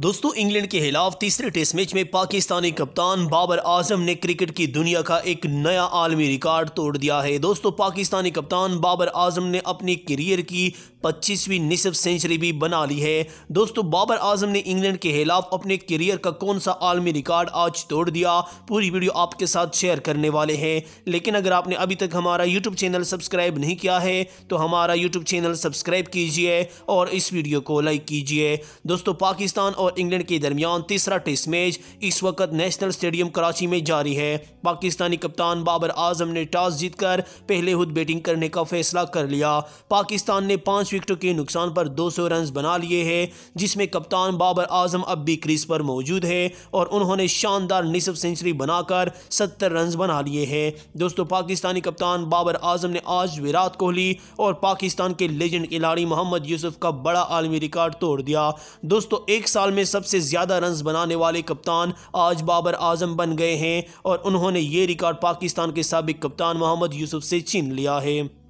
दोस्तों इंग्लैंड के खिलाफ तीसरे टेस्ट मैच में पाकिस्तानी कप्तान बाबर आजम ने क्रिकेट की दुनिया का एक नया आलमी रिकॉर्ड तोड़ दिया है दोस्तों पाकिस्तानी कप्तान बाबर आजम ने अपनी करियर की 25वीं निसब सेंचुरी भी बना ली है दोस्तों बाबर आजम ने इंग्लैंड के खिलाफ अपने करियर का कौन सा आलमी रिकॉर्ड आज तोड़ दिया पूरी वीडियो आपके साथ शेयर करने वाले हैं लेकिन अगर आपने अभी तक हमारा यूट्यूब चैनल सब्सक्राइब नहीं किया है तो हमारा यूट्यूब चैनल सब्सक्राइब कीजिए और इस वीडियो को लाइक कीजिए दोस्तों पाकिस्तान और इंग्लैंड के दरमियान तीसरा टेस्ट मैच इस वक्त नेशनल स्टेडियम कराची में जारी है पाकिस्तानी कप्तान बाबर आजम ने टॉस जीतकर पहले खुद बैटिंग करने का फैसला कर लिया पाकिस्तान ने पांच विकेटों के नुकसान पर दो सौ रन बना लिए हैं जिसमें कप्तान बाबर आजम अब भी क्रीज पर मौजूद है और उन्होंने शानदार निसफ सेंचुरी बनाकर सत्तर रन बना लिए हैं दोस्तों पाकिस्तानी कप्तान बाबर आजम ने आज विराट कोहली और पाकिस्तान के लेजेंड खिलाड़ी मोहम्मद यूसुफ का बड़ा आलमी रिकॉर्ड तोड़ दिया दोस्तों एक साल में सबसे ज़्यादा रन बनाने वाले कप्तान आज बाबर आजम बन गए हैं और उन्होंने ये रिकॉर्ड पाकिस्तान के सबक कप्तान मोहम्मद यूसुफ से छीन लिया है